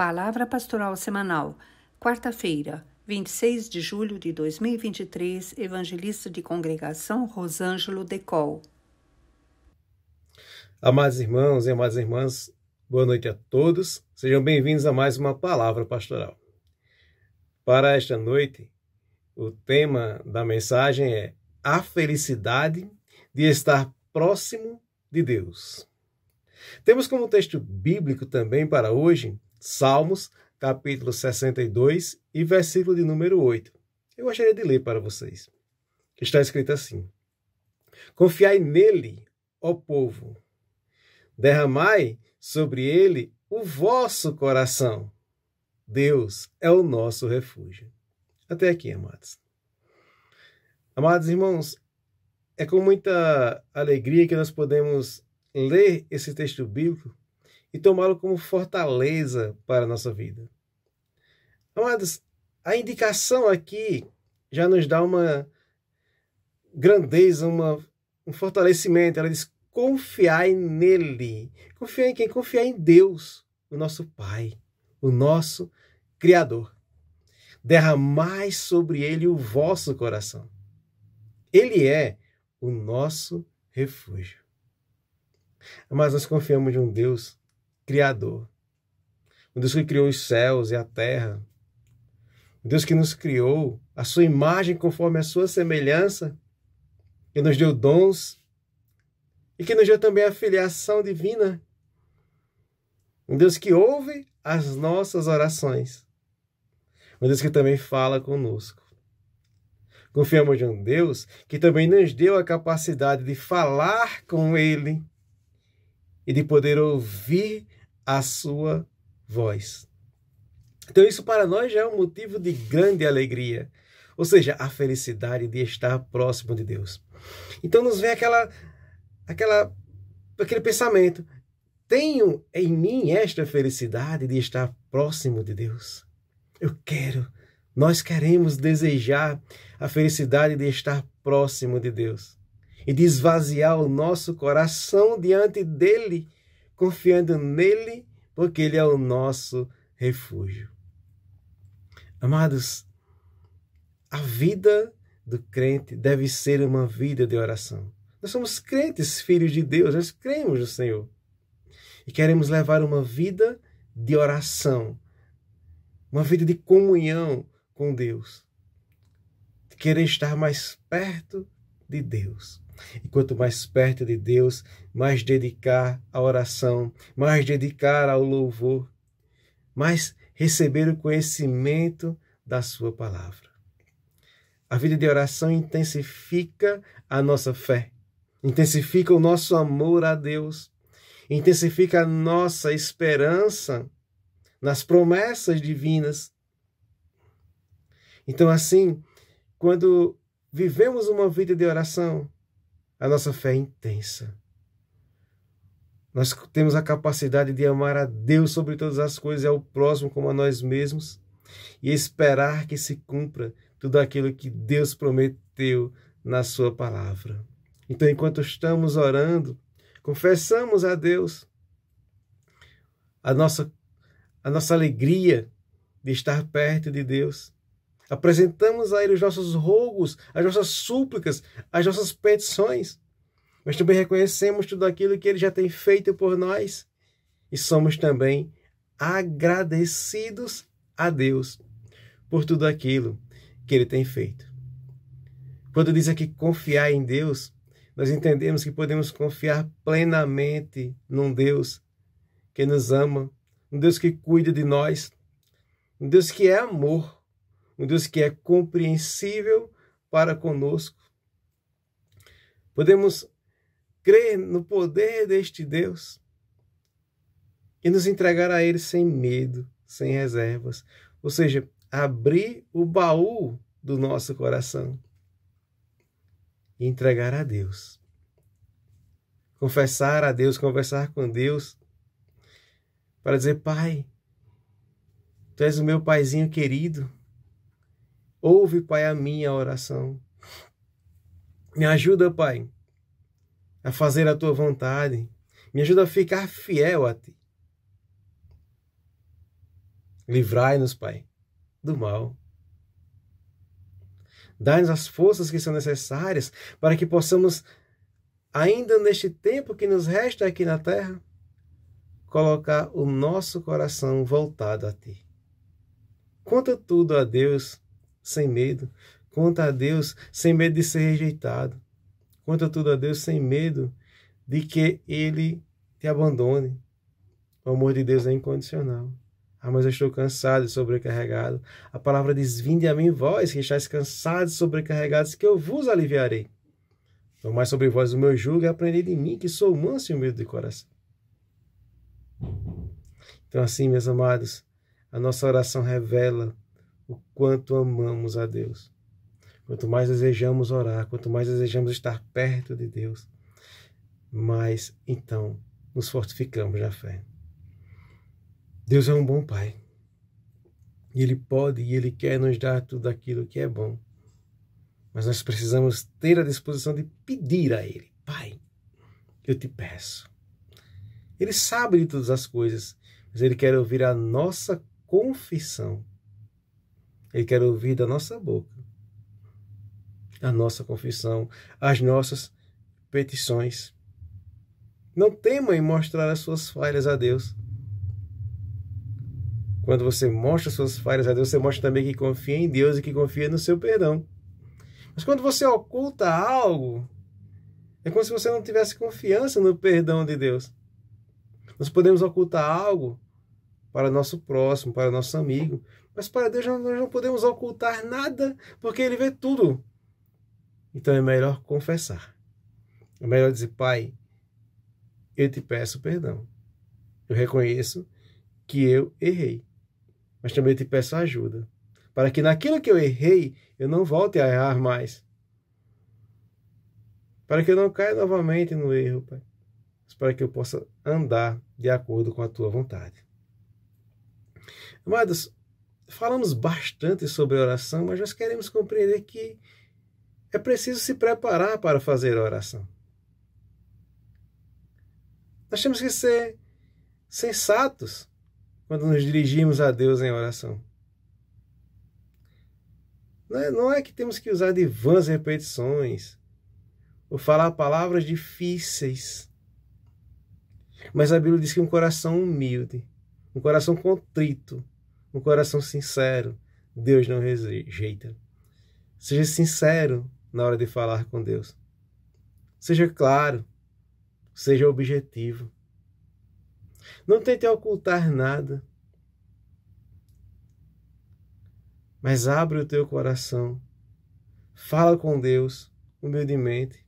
Palavra Pastoral Semanal, quarta-feira, 26 de julho de 2023, evangelista de congregação Rosângelo Decol. Amados irmãos e amadas irmãs, boa noite a todos. Sejam bem-vindos a mais uma Palavra Pastoral. Para esta noite, o tema da mensagem é a felicidade de estar próximo de Deus. Temos como texto bíblico também para hoje Salmos, capítulo 62 e versículo de número 8. Eu gostaria de ler para vocês. Está escrito assim: Confiai nele, ó povo, derramai sobre ele o vosso coração. Deus é o nosso refúgio. Até aqui, amados. Amados irmãos, é com muita alegria que nós podemos ler esse texto bíblico e tomá-lo como fortaleza para a nossa vida. Amados, a indicação aqui já nos dá uma grandeza, uma, um fortalecimento. Ela diz: confiai nele. Confiar em quem? Confiar em Deus, o nosso Pai, o nosso Criador. Derramai sobre ele o vosso coração. Ele é o nosso refúgio. Mas nós confiamos em um Deus Criador. O Deus que criou os céus e a terra. O Deus que nos criou a sua imagem conforme a sua semelhança. Que nos deu dons. E que nos deu também a filiação divina. Um Deus que ouve as nossas orações. Um Deus que também fala conosco. Confiamos em um Deus que também nos deu a capacidade de falar com Ele e de poder ouvir a sua voz. Então, isso para nós já é um motivo de grande alegria, ou seja, a felicidade de estar próximo de Deus. Então, nos vem aquela, aquela, aquele pensamento: tenho em mim esta felicidade de estar próximo de Deus. Eu quero, nós queremos desejar a felicidade de estar próximo de Deus e de esvaziar o nosso coração diante dele confiando nele, porque ele é o nosso refúgio. Amados, a vida do crente deve ser uma vida de oração. Nós somos crentes, filhos de Deus, nós cremos no Senhor. E queremos levar uma vida de oração, uma vida de comunhão com Deus. De querer estar mais perto de Deus. E quanto mais perto de Deus, mais dedicar à oração, mais dedicar ao louvor, mais receber o conhecimento da Sua palavra. A vida de oração intensifica a nossa fé, intensifica o nosso amor a Deus, intensifica a nossa esperança nas promessas divinas. Então, assim, quando vivemos uma vida de oração, a nossa fé é intensa. Nós temos a capacidade de amar a Deus sobre todas as coisas e é ao próximo como a nós mesmos e esperar que se cumpra tudo aquilo que Deus prometeu na sua palavra. Então, enquanto estamos orando, confessamos a Deus a nossa, a nossa alegria de estar perto de Deus Apresentamos a Ele os nossos rogos, as nossas súplicas, as nossas petições. Mas também reconhecemos tudo aquilo que Ele já tem feito por nós e somos também agradecidos a Deus por tudo aquilo que Ele tem feito. Quando diz aqui confiar em Deus, nós entendemos que podemos confiar plenamente num Deus que nos ama, um Deus que cuida de nós, um Deus que é amor, um Deus que é compreensível para conosco. Podemos crer no poder deste Deus e nos entregar a Ele sem medo, sem reservas. Ou seja, abrir o baú do nosso coração e entregar a Deus. Confessar a Deus, conversar com Deus, para dizer: Pai, Tu és o meu paizinho querido Ouve, Pai, a minha oração. Me ajuda, Pai, a fazer a tua vontade. Me ajuda a ficar fiel a ti. Livrai-nos, Pai, do mal. Dai-nos as forças que são necessárias para que possamos, ainda neste tempo que nos resta aqui na terra, colocar o nosso coração voltado a Ti. Conta tudo a Deus sem medo. Conta a Deus sem medo de ser rejeitado. Conta tudo a Deus sem medo de que Ele te abandone. O amor de Deus é incondicional. Ah, mas eu estou cansado e sobrecarregado. A palavra diz: Vinde a mim, vós, que estáis cansados e sobrecarregados, que eu vos aliviarei. Tomai sobre vós o meu jugo e aprendei de mim, que sou manso e humilde de coração. Então, assim, meus amados, a nossa oração revela o quanto amamos a Deus. Quanto mais desejamos orar, quanto mais desejamos estar perto de Deus, mais então nos fortificamos na fé. Deus é um bom Pai. E Ele pode e Ele quer nos dar tudo aquilo que é bom. Mas nós precisamos ter a disposição de pedir a Ele: Pai, eu te peço. Ele sabe de todas as coisas, mas Ele quer ouvir a nossa confissão ele quer ouvir da nossa boca a nossa confissão, as nossas petições. Não tema em mostrar as suas falhas a Deus. Quando você mostra suas falhas a Deus, você mostra também que confia em Deus e que confia no seu perdão. Mas quando você oculta algo, é como se você não tivesse confiança no perdão de Deus. Nós podemos ocultar algo para nosso próximo, para nosso amigo, mas para Deus nós não podemos ocultar nada, porque Ele vê tudo. Então é melhor confessar. É melhor dizer, Pai, eu te peço perdão. Eu reconheço que eu errei. Mas também te peço ajuda. Para que naquilo que eu errei, eu não volte a errar mais. Para que eu não caia novamente no erro, Pai. Mas para que eu possa andar de acordo com a tua vontade. Amados, falamos bastante sobre oração, mas nós queremos compreender que é preciso se preparar para fazer a oração. Nós temos que ser sensatos quando nos dirigimos a Deus em oração. Não é, não é que temos que usar de vãs repetições ou falar palavras difíceis. Mas a Bíblia diz que um coração humilde, um coração contrito, um coração sincero, Deus não rejeita. Seja sincero na hora de falar com Deus. Seja claro, seja objetivo. Não tente ocultar nada. Mas abre o teu coração. Fala com Deus humildemente.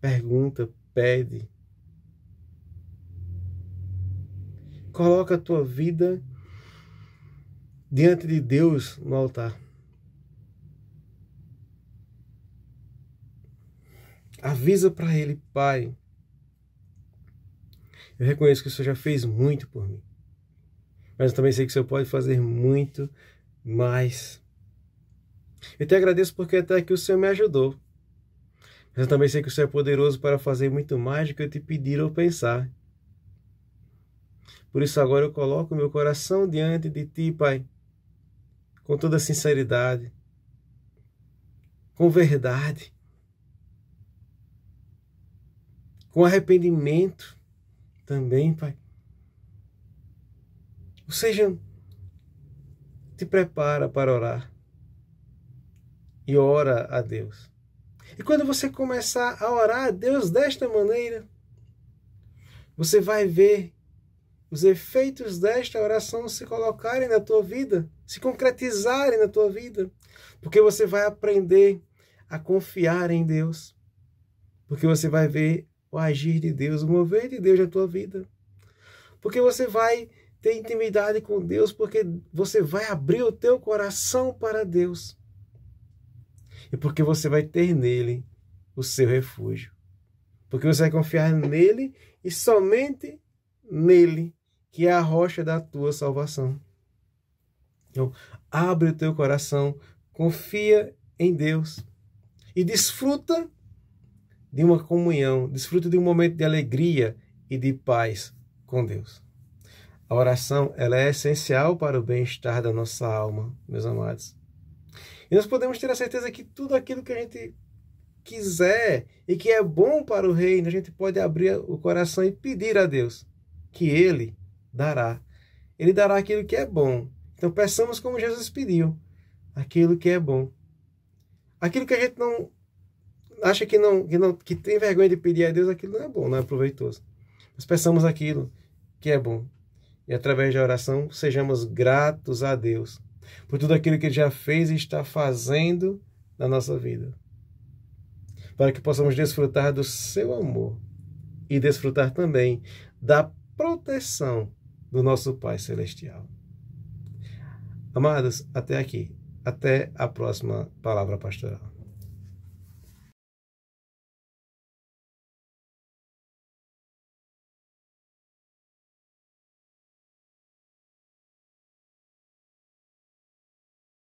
Pergunta, pede, Coloca a tua vida diante de Deus no altar. Avisa para ele, Pai. Eu reconheço que o Senhor já fez muito por mim. Mas eu também sei que o Senhor pode fazer muito mais. Eu te agradeço porque até aqui o Senhor me ajudou. Mas eu também sei que o Senhor é poderoso para fazer muito mais do que eu te pedir ou pensar. Por isso agora eu coloco meu coração diante de ti, Pai, com toda sinceridade, com verdade, com arrependimento também, Pai. Ou seja, te prepara para orar e ora a Deus. E quando você começar a orar a Deus desta maneira, você vai ver os efeitos desta oração se colocarem na tua vida, se concretizarem na tua vida, porque você vai aprender a confiar em Deus, porque você vai ver o agir de Deus, o mover de Deus na tua vida, porque você vai ter intimidade com Deus, porque você vai abrir o teu coração para Deus e porque você vai ter nele o seu refúgio, porque você vai confiar nele e somente nele que é a rocha da tua salvação. Então, abre o teu coração, confia em Deus e desfruta de uma comunhão, desfruta de um momento de alegria e de paz com Deus. A oração ela é essencial para o bem-estar da nossa alma, meus amados. E nós podemos ter a certeza que tudo aquilo que a gente quiser e que é bom para o reino, a gente pode abrir o coração e pedir a Deus que Ele dará. Ele dará aquilo que é bom. Então peçamos como Jesus pediu, aquilo que é bom. Aquilo que a gente não acha que não que não que tem vergonha de pedir a Deus, aquilo não é bom, não é proveitoso. Mas peçamos aquilo que é bom. E através da oração sejamos gratos a Deus por tudo aquilo que ele já fez e está fazendo na nossa vida. Para que possamos desfrutar do seu amor e desfrutar também da proteção do nosso Pai Celestial. Amadas, até aqui. Até a próxima palavra pastoral.